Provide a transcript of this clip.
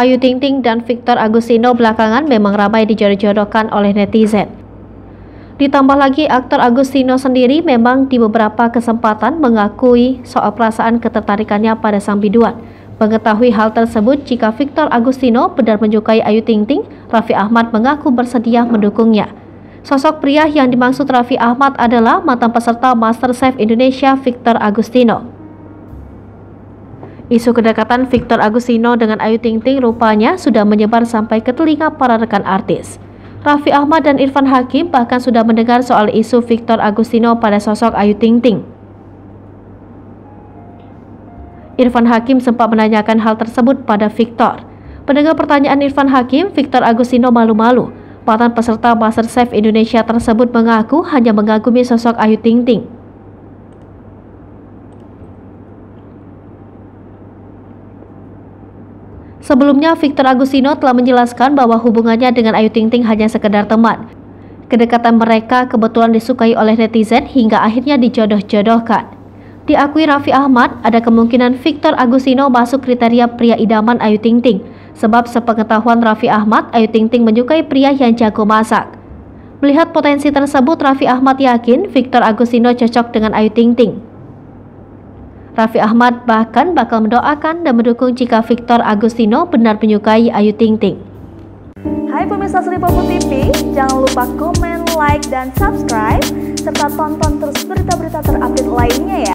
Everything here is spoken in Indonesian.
Ayu Ting Ting dan Victor Agustino belakangan memang ramai dijodoh-jodohkan oleh netizen. Ditambah lagi aktor Agustino sendiri memang di beberapa kesempatan mengakui soal perasaan ketertarikannya pada sang biduan. Mengetahui hal tersebut jika Victor Agustino benar menyukai Ayu Ting Ting, Raffi Ahmad mengaku bersedia mendukungnya. Sosok pria yang dimaksud Raffi Ahmad adalah mantan peserta MasterChef Indonesia Victor Agustino. Isu kedekatan Victor Agustino dengan Ayu Ting Ting rupanya sudah menyebar sampai ke telinga para rekan artis. Raffi Ahmad dan Irfan Hakim bahkan sudah mendengar soal isu Victor Agustino pada sosok Ayu Ting Ting. Irfan Hakim sempat menanyakan hal tersebut pada Victor. Pendengar pertanyaan Irfan Hakim, Victor Agustino malu-malu. Mantan peserta MasterChef Indonesia tersebut mengaku hanya mengagumi sosok Ayu Ting Ting. Sebelumnya, Victor Agustino telah menjelaskan bahwa hubungannya dengan Ayu Ting Ting hanya sekedar teman. Kedekatan mereka kebetulan disukai oleh netizen hingga akhirnya dijodoh-jodohkan. Diakui Raffi Ahmad, ada kemungkinan Victor Agustino masuk kriteria pria idaman Ayu Ting Ting, sebab sepengetahuan Raffi Ahmad, Ayu Ting Ting menyukai pria yang jago masak. Melihat potensi tersebut, Raffi Ahmad yakin Victor Agustino cocok dengan Ayu Ting Ting. Raffi Ahmad bahkan bakal mendoakan dan mendukung jika Victor Agustino benar menyukai Ayu Ting Ting. Hai pemirsa Sri Popo TV, jangan lupa komen, like, dan subscribe, serta tonton terus berita-berita terupdate lainnya ya.